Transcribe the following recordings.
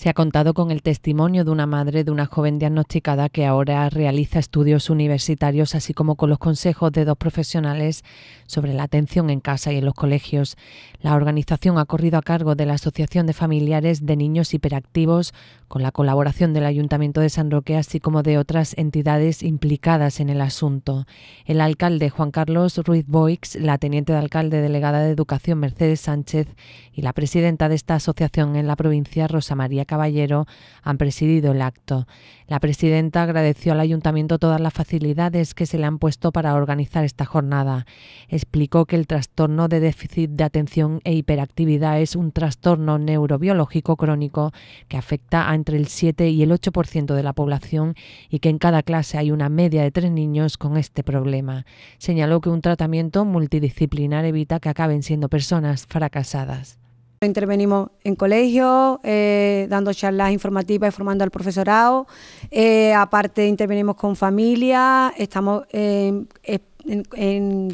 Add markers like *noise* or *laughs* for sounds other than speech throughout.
Se ha contado con el testimonio de una madre de una joven diagnosticada que ahora realiza estudios universitarios, así como con los consejos de dos profesionales sobre la atención en casa y en los colegios. La organización ha corrido a cargo de la Asociación de Familiares de Niños Hiperactivos, con la colaboración del Ayuntamiento de San Roque, así como de otras entidades implicadas en el asunto. El alcalde Juan Carlos Ruiz Boix, la teniente de alcalde delegada de Educación Mercedes Sánchez y la presidenta de esta asociación en la provincia, Rosa María Caballero han presidido el acto. La presidenta agradeció al ayuntamiento todas las facilidades que se le han puesto para organizar esta jornada. Explicó que el trastorno de déficit de atención e hiperactividad es un trastorno neurobiológico crónico que afecta a entre el 7 y el 8% de la población y que en cada clase hay una media de tres niños con este problema. Señaló que un tratamiento multidisciplinar evita que acaben siendo personas fracasadas. Intervenimos en colegios, eh, dando charlas informativas y formando al profesorado. Eh, aparte, intervenimos con familias, estamos en,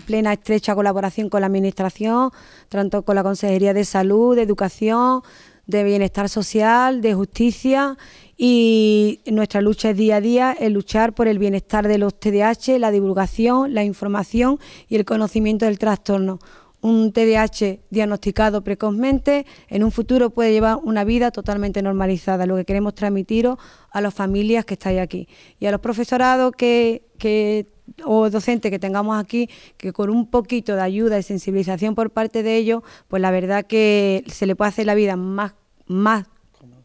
plena estrecha colaboración con la Administración, tanto con la Consejería de Salud, de Educación, de Bienestar Social, de Justicia. Y nuestra lucha es día a día es luchar por el bienestar de los TDAH, la divulgación, la información y el conocimiento del trastorno un TDAH diagnosticado precozmente, en un futuro puede llevar una vida totalmente normalizada. Lo que queremos transmitiros a las familias que estáis aquí y a los profesorados que, o docentes que tengamos aquí, que con un poquito de ayuda y sensibilización por parte de ellos, pues la verdad que se le puede hacer la vida más, más,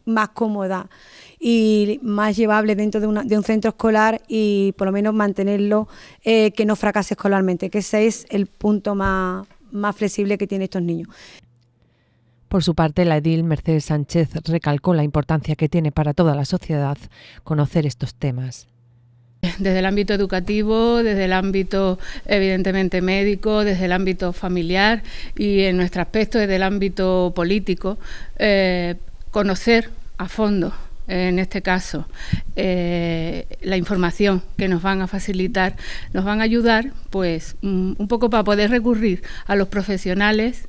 más cómoda y más llevable dentro de, un centro escolar y por lo menos mantenerlo eh, que no fracase escolarmente, que ese es el punto más, más flexible que tienen estos niños. Por su parte, la edil Mercedes Sánchez recalcó la importancia que tiene para toda la sociedad conocer estos temas. Desde el ámbito educativo, desde el ámbito evidentemente médico, desde el ámbito familiar y en nuestro aspecto desde el ámbito político, eh, conocer a fondo en este caso eh, la información que nos van a facilitar, nos van a ayudar pues mm, un poco para poder recurrir a los profesionales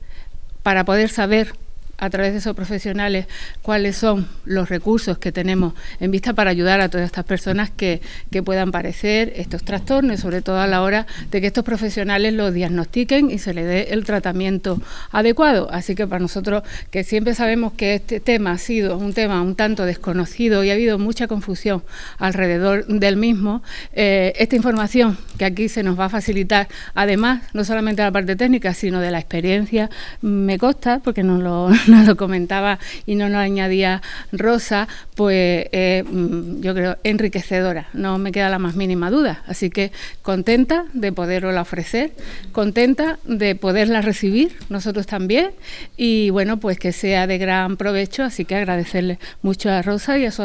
para poder saber a través de esos profesionales cuáles son los recursos que tenemos en vista para ayudar a todas estas personas que, que puedan parecer estos trastornos, sobre todo a la hora de que estos profesionales los diagnostiquen y se les dé el tratamiento adecuado. Así que para nosotros, que siempre sabemos que este tema ha sido un tema un tanto desconocido y ha habido mucha confusión alrededor del mismo, eh, esta información que aquí se nos va a facilitar, además, no solamente la parte técnica, sino de la experiencia, me consta, porque no lo *laughs* no lo comentaba y no nos añadía Rosa, pues eh, mm, yo creo enriquecedora, no me queda la más mínima duda. Así que contenta de poderla ofrecer, contenta de poderla recibir nosotros también y bueno, pues que sea de gran provecho, así que agradecerle mucho a Rosa y a su,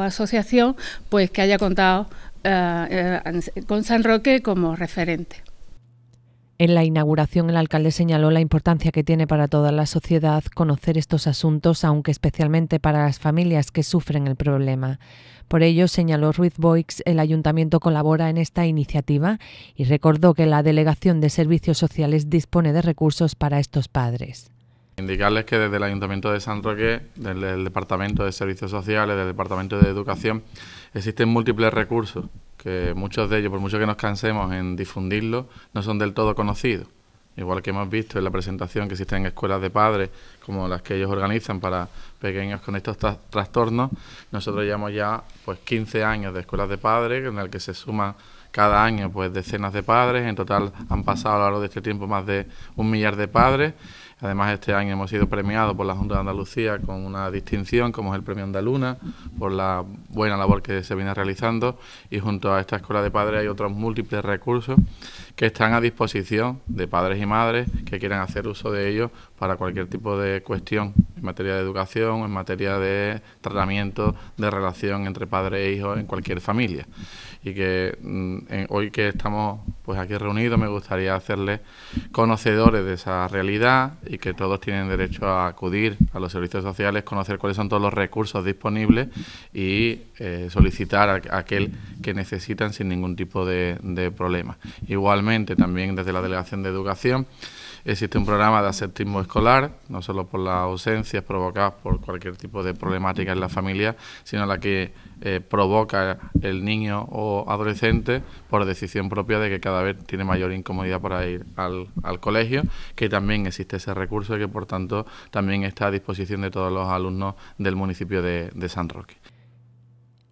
asociación pues que haya contado eh, eh, con San Roque como referente. En la inauguración, el alcalde señaló la importancia que tiene para toda la sociedad conocer estos asuntos, aunque especialmente para las familias que sufren el problema. Por ello, señaló Ruiz Boix, el ayuntamiento colabora en esta iniciativa y recordó que la Delegación de Servicios Sociales dispone de recursos para estos padres. Indicarles que desde el Ayuntamiento de San Roque, desde el Departamento de Servicios Sociales, del Departamento de Educación, existen múltiples recursos que muchos de ellos, por mucho que nos cansemos en difundirlo, no son del todo conocidos. Igual que hemos visto en la presentación que existen escuelas de padres como las que ellos organizan para pequeños con estos trastornos, nosotros llevamos ya pues 15 años de escuelas de padres en las que se suman cada año pues decenas de padres, en total han pasado a lo largo de este tiempo más de un millar de padres Además, este año hemos sido premiados por la Junta de Andalucía con una distinción, como es el Premio Andaluna, por la buena labor que se viene realizando. Y junto a esta Escuela de Padres hay otros múltiples recursos que están a disposición de padres y madres que quieran hacer uso de ellos para cualquier tipo de cuestión en materia de educación, en materia de tratamiento de relación entre padre e hijo en cualquier familia. Y que mm, hoy que estamos pues aquí reunidos me gustaría hacerles conocedores de esa realidad y que todos tienen derecho a acudir a los servicios sociales, conocer cuáles son todos los recursos disponibles y eh, solicitar a aquel que necesitan sin ningún tipo de, problema. Igualmente, también desde la Delegación de Educación existe un programa de aceptismo escolar, no solo por las ausencias provocadas por cualquier tipo de problemática en la familia, sino la que eh, provoca el niño o adolescente por decisión propia de que cada vez tiene mayor incomodidad para ir al, colegio, que también existe ese recurso y que por tanto también está a disposición de todos los alumnos del municipio de, de San Roque.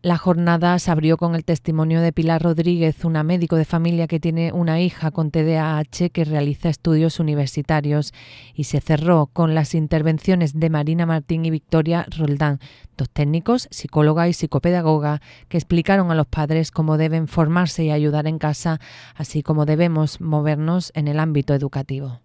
La jornada se abrió con el testimonio de Pilar Rodríguez, una médico de familia que tiene una hija con TDAH que realiza estudios universitarios, y se cerró con las intervenciones de Marina Martín y Victoria Roldán, dos técnicos, psicóloga y psicopedagoga, que explicaron a los padres cómo deben formarse y ayudar en casa, así como debemos movernos en el ámbito educativo.